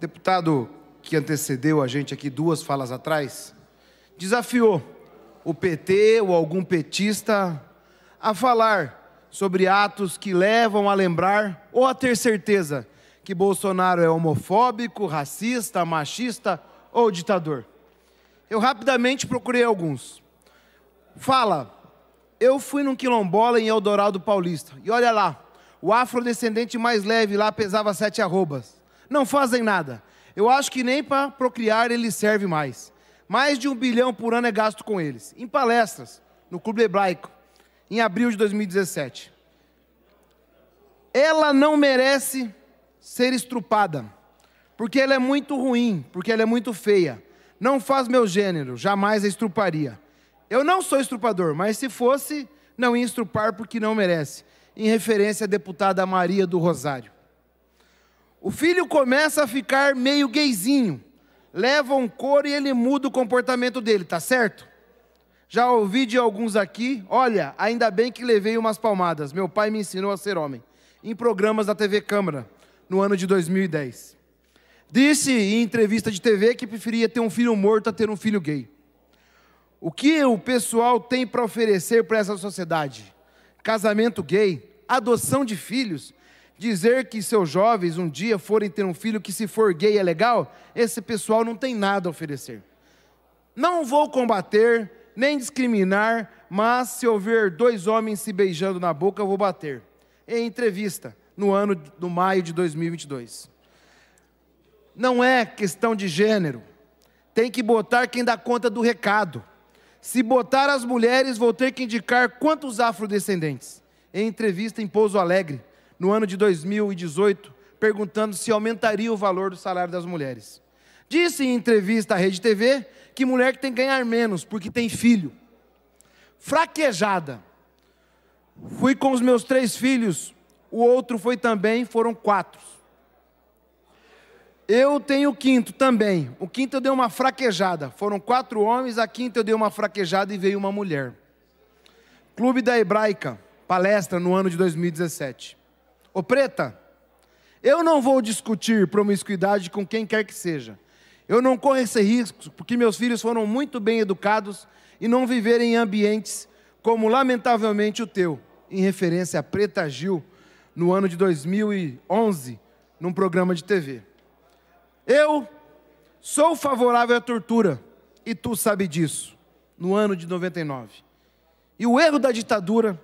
deputado que antecedeu a gente aqui duas falas atrás desafiou o PT ou algum petista a falar sobre atos que levam a lembrar ou a ter certeza que Bolsonaro é homofóbico, racista, machista ou ditador. Eu rapidamente procurei alguns. Fala, eu fui num quilombola em Eldorado Paulista e olha lá, o afrodescendente mais leve lá pesava sete arrobas não fazem nada. Eu acho que nem para procriar ele serve mais. Mais de um bilhão por ano é gasto com eles. Em palestras, no Clube Hebraico, em abril de 2017. Ela não merece ser estrupada, porque ela é muito ruim, porque ela é muito feia. Não faz meu gênero, jamais a estruparia. Eu não sou estrupador, mas se fosse, não ia estrupar porque não merece. Em referência à deputada Maria do Rosário. O filho começa a ficar meio gayzinho, leva um cor e ele muda o comportamento dele, tá certo? Já ouvi de alguns aqui, olha, ainda bem que levei umas palmadas. Meu pai me ensinou a ser homem, em programas da TV Câmara, no ano de 2010. Disse em entrevista de TV que preferia ter um filho morto a ter um filho gay. O que o pessoal tem para oferecer para essa sociedade? Casamento gay, adoção de filhos, Dizer que seus jovens um dia forem ter um filho que se for gay é legal, esse pessoal não tem nada a oferecer. Não vou combater, nem discriminar, mas se houver dois homens se beijando na boca, eu vou bater. Em entrevista, no ano, no maio de 2022. Não é questão de gênero. Tem que botar quem dá conta do recado. Se botar as mulheres, vou ter que indicar quantos afrodescendentes. Em entrevista em Pouso Alegre, no ano de 2018, perguntando se aumentaria o valor do salário das mulheres. Disse em entrevista à Rede TV que mulher que tem que ganhar menos porque tem filho. Fraquejada. Fui com os meus três filhos, o outro foi também, foram quatro. Eu tenho o quinto também. O quinto eu dei uma fraquejada. Foram quatro homens, a quinta eu dei uma fraquejada e veio uma mulher. Clube da Hebraica, palestra no ano de 2017. Ô preta, eu não vou discutir promiscuidade com quem quer que seja. Eu não corro esse risco, porque meus filhos foram muito bem educados e não viverem em ambientes como, lamentavelmente, o teu. Em referência a Preta Gil, no ano de 2011, num programa de TV. Eu sou favorável à tortura, e tu sabe disso, no ano de 99. E o erro da ditadura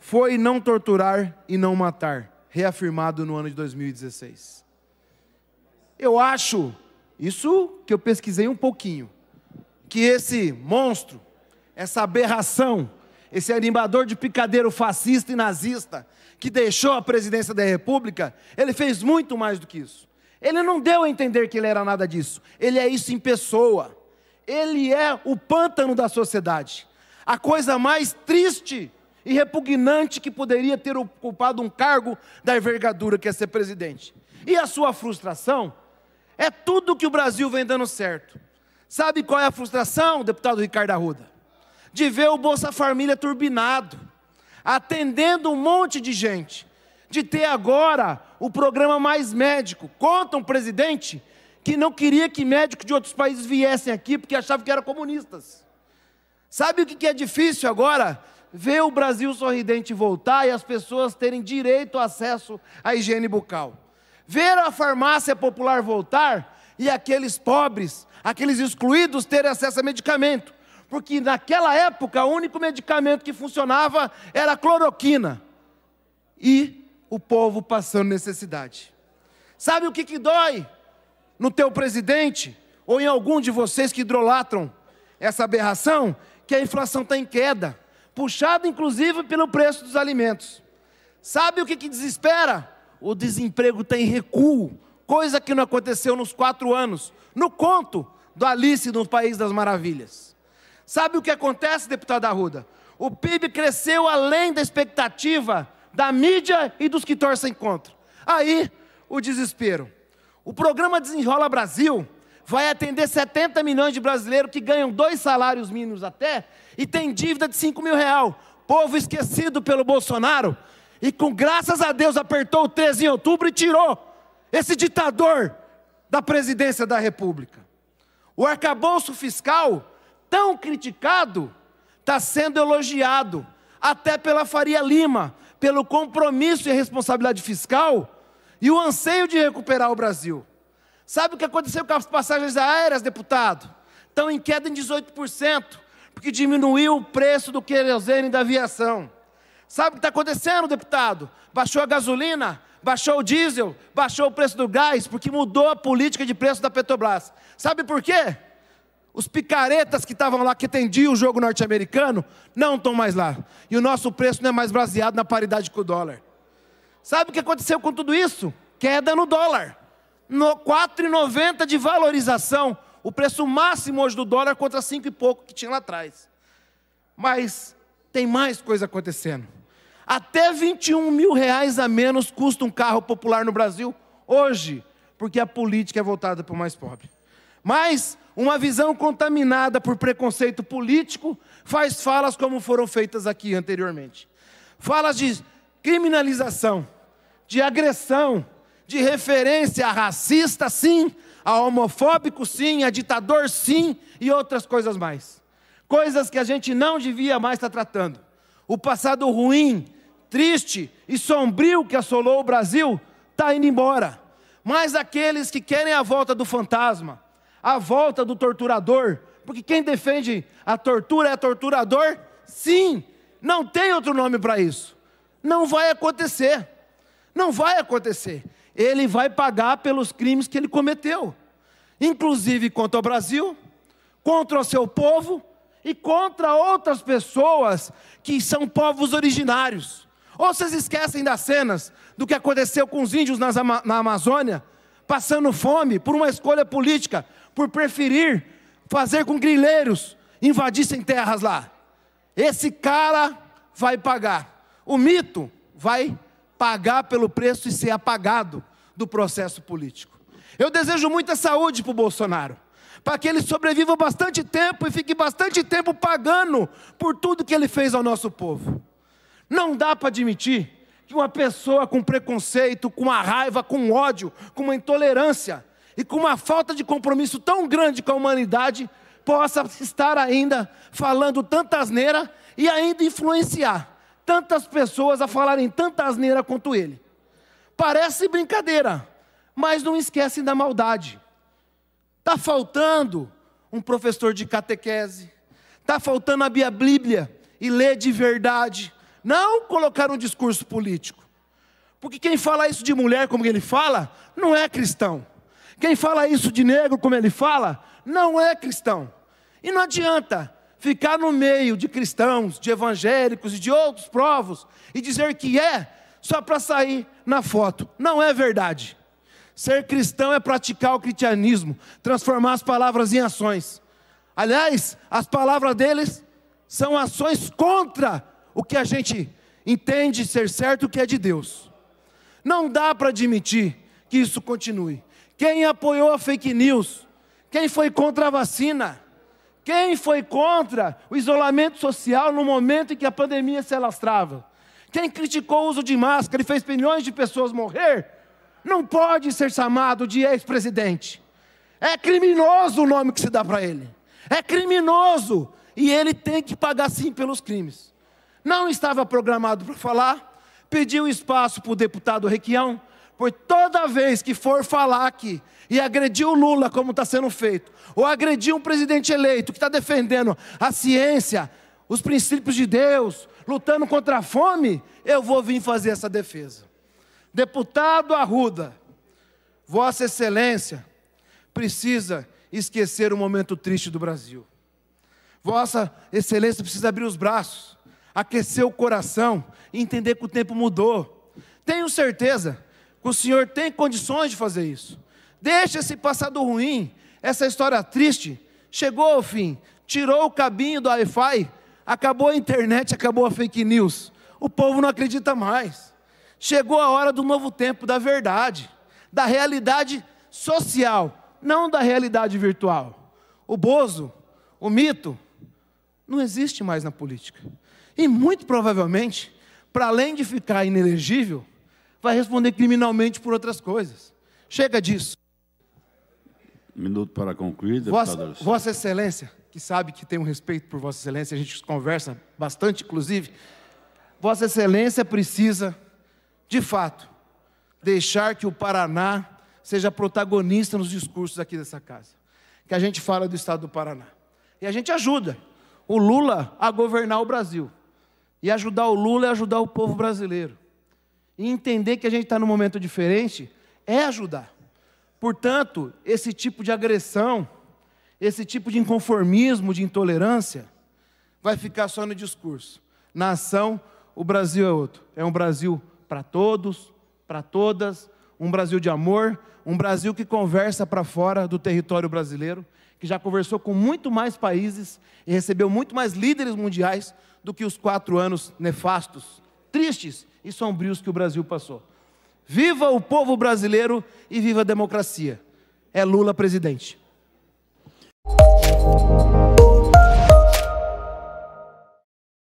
foi não torturar e não matar, reafirmado no ano de 2016. Eu acho, isso que eu pesquisei um pouquinho, que esse monstro, essa aberração, esse animador de picadeiro fascista e nazista que deixou a presidência da República, ele fez muito mais do que isso. Ele não deu a entender que ele era nada disso. Ele é isso em pessoa. Ele é o pântano da sociedade. A coisa mais triste e repugnante que poderia ter ocupado um cargo da envergadura que é ser presidente. E a sua frustração é tudo que o Brasil vem dando certo. Sabe qual é a frustração, deputado Ricardo Arruda? De ver o Bolsa Família turbinado, atendendo um monte de gente, de ter agora o programa Mais Médico. Conta um presidente que não queria que médicos de outros países viessem aqui porque achava que eram comunistas. Sabe o que é difícil agora? ver o Brasil sorridente voltar e as pessoas terem direito ao acesso à higiene bucal. Ver a farmácia popular voltar e aqueles pobres, aqueles excluídos terem acesso a medicamento. Porque naquela época o único medicamento que funcionava era a cloroquina. E o povo passando necessidade. Sabe o que, que dói no teu presidente ou em algum de vocês que idolatram essa aberração? Que a inflação está em queda puxado inclusive pelo preço dos alimentos. Sabe o que, que desespera? O desemprego tem recuo, coisa que não aconteceu nos quatro anos, no conto do Alice no País das Maravilhas. Sabe o que acontece, deputado Arruda? O PIB cresceu além da expectativa da mídia e dos que torcem contra. Aí, o desespero. O programa Desenrola Brasil vai atender 70 milhões de brasileiros que ganham dois salários mínimos até e tem dívida de 5 mil real. Povo esquecido pelo Bolsonaro e com graças a Deus apertou o 13 em outubro e tirou esse ditador da presidência da República. O arcabouço fiscal, tão criticado, está sendo elogiado até pela Faria Lima, pelo compromisso e responsabilidade fiscal e o anseio de recuperar o Brasil. Sabe o que aconteceu com as passagens aéreas, deputado? Estão em queda em 18%, porque diminuiu o preço do querosene da aviação. Sabe o que está acontecendo, deputado? Baixou a gasolina, baixou o diesel, baixou o preço do gás, porque mudou a política de preço da Petrobras. Sabe por quê? Os picaretas que estavam lá, que atendiam o jogo norte-americano, não estão mais lá. E o nosso preço não é mais baseado na paridade com o dólar. Sabe o que aconteceu com tudo isso? Queda no dólar. 4,90 de valorização, o preço máximo hoje do dólar é contra cinco e pouco que tinha lá atrás. Mas tem mais coisa acontecendo. Até 21 mil reais a menos custa um carro popular no Brasil hoje, porque a política é voltada para o mais pobre. Mas uma visão contaminada por preconceito político faz falas como foram feitas aqui anteriormente. Falas de criminalização, de agressão, de referência a racista, sim, a homofóbico, sim, a ditador, sim, e outras coisas mais. Coisas que a gente não devia mais estar tratando. O passado ruim, triste e sombrio que assolou o Brasil está indo embora. Mas aqueles que querem a volta do fantasma, a volta do torturador, porque quem defende a tortura é torturador, sim, não tem outro nome para isso. Não vai acontecer. Não vai acontecer ele vai pagar pelos crimes que ele cometeu, inclusive contra o Brasil, contra o seu povo e contra outras pessoas que são povos originários. Ou vocês esquecem das cenas do que aconteceu com os índios nas, na Amazônia, passando fome por uma escolha política, por preferir fazer com grileiros invadissem terras lá. Esse cara vai pagar. O mito vai pagar pagar pelo preço e ser apagado do processo político. Eu desejo muita saúde para o Bolsonaro, para que ele sobreviva bastante tempo e fique bastante tempo pagando por tudo que ele fez ao nosso povo. Não dá para admitir que uma pessoa com preconceito, com uma raiva, com ódio, com uma intolerância e com uma falta de compromisso tão grande com a humanidade possa estar ainda falando tanta asneira e ainda influenciar tantas pessoas a falarem tanta asneira quanto ele. Parece brincadeira, mas não esquecem da maldade. Está faltando um professor de catequese, está faltando abrir a Bíblia e ler de verdade, não colocar um discurso político. Porque quem fala isso de mulher, como ele fala, não é cristão. Quem fala isso de negro, como ele fala, não é cristão. E não adianta, ficar no meio de cristãos, de evangélicos e de outros provos e dizer que é só para sair na foto. Não é verdade. Ser cristão é praticar o cristianismo, transformar as palavras em ações. Aliás, as palavras deles são ações contra o que a gente entende ser certo que é de Deus. Não dá para admitir que isso continue. Quem apoiou a fake news? Quem foi contra a vacina? Quem foi contra o isolamento social no momento em que a pandemia se alastrava? Quem criticou o uso de máscara e fez milhões de pessoas morrer? Não pode ser chamado de ex-presidente. É criminoso o nome que se dá para ele. É criminoso e ele tem que pagar sim pelos crimes. Não estava programado para falar, pediu espaço para o deputado Requião, por toda vez que for falar aqui e agredir o Lula, como está sendo feito, ou agredir um presidente eleito que está defendendo a ciência, os princípios de Deus, lutando contra a fome, eu vou vir fazer essa defesa. Deputado Arruda, Vossa Excelência precisa esquecer o momento triste do Brasil. Vossa Excelência precisa abrir os braços, aquecer o coração e entender que o tempo mudou. Tenho certeza que o Senhor tem condições de fazer isso. Deixa esse passado ruim, essa história triste. Chegou ao fim, tirou o cabinho do Wi-Fi, acabou a internet, acabou a fake news. O povo não acredita mais. Chegou a hora do novo tempo, da verdade, da realidade social, não da realidade virtual. O bozo, o mito, não existe mais na política. E muito provavelmente, para além de ficar inelegível, vai responder criminalmente por outras coisas. Chega disso. Minuto para concluir, deputado. Vossa, Vossa Excelência, que sabe que tem um respeito por Vossa Excelência, a gente conversa bastante, inclusive. Vossa Excelência precisa, de fato, deixar que o Paraná seja protagonista nos discursos aqui dessa casa. Que a gente fala do estado do Paraná. E a gente ajuda o Lula a governar o Brasil. E ajudar o Lula é ajudar o povo brasileiro e entender que a gente está num momento diferente é ajudar. Portanto, esse tipo de agressão, esse tipo de inconformismo, de intolerância, vai ficar só no discurso. Na ação, o Brasil é outro. É um Brasil para todos, para todas, um Brasil de amor, um Brasil que conversa para fora do território brasileiro, que já conversou com muito mais países e recebeu muito mais líderes mundiais do que os quatro anos nefastos tristes e sombrios que o Brasil passou. Viva o povo brasileiro e viva a democracia. É Lula presidente.